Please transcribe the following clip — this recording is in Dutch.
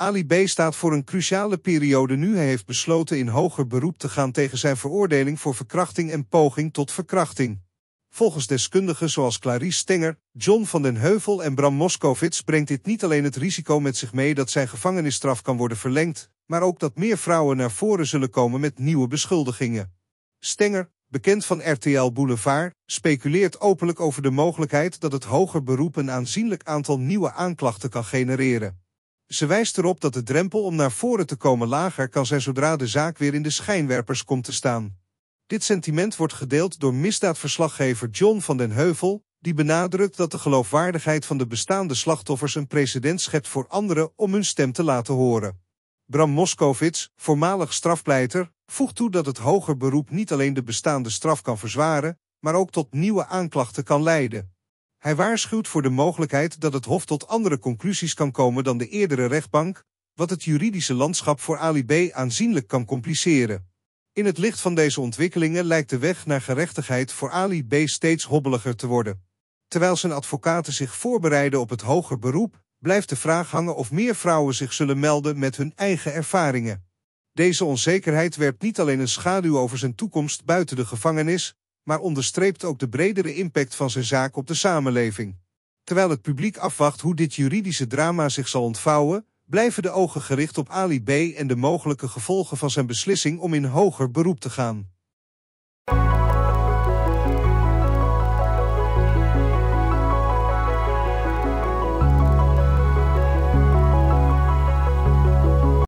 Ali B. staat voor een cruciale periode nu hij heeft besloten in hoger beroep te gaan tegen zijn veroordeling voor verkrachting en poging tot verkrachting. Volgens deskundigen zoals Clarice Stenger, John van den Heuvel en Bram Moskowitz brengt dit niet alleen het risico met zich mee dat zijn gevangenisstraf kan worden verlengd, maar ook dat meer vrouwen naar voren zullen komen met nieuwe beschuldigingen. Stenger, bekend van RTL Boulevard, speculeert openlijk over de mogelijkheid dat het hoger beroep een aanzienlijk aantal nieuwe aanklachten kan genereren. Ze wijst erop dat de drempel om naar voren te komen lager kan zijn zodra de zaak weer in de schijnwerpers komt te staan. Dit sentiment wordt gedeeld door misdaadverslaggever John van den Heuvel, die benadrukt dat de geloofwaardigheid van de bestaande slachtoffers een precedent schept voor anderen om hun stem te laten horen. Bram Moskowitz, voormalig strafpleiter, voegt toe dat het hoger beroep niet alleen de bestaande straf kan verzwaren, maar ook tot nieuwe aanklachten kan leiden. Hij waarschuwt voor de mogelijkheid dat het Hof tot andere conclusies kan komen dan de eerdere rechtbank, wat het juridische landschap voor Ali B. aanzienlijk kan compliceren. In het licht van deze ontwikkelingen lijkt de weg naar gerechtigheid voor Ali B. steeds hobbeliger te worden. Terwijl zijn advocaten zich voorbereiden op het hoger beroep, blijft de vraag hangen of meer vrouwen zich zullen melden met hun eigen ervaringen. Deze onzekerheid werpt niet alleen een schaduw over zijn toekomst buiten de gevangenis, maar onderstreept ook de bredere impact van zijn zaak op de samenleving. Terwijl het publiek afwacht hoe dit juridische drama zich zal ontvouwen, blijven de ogen gericht op Ali B. en de mogelijke gevolgen van zijn beslissing om in hoger beroep te gaan.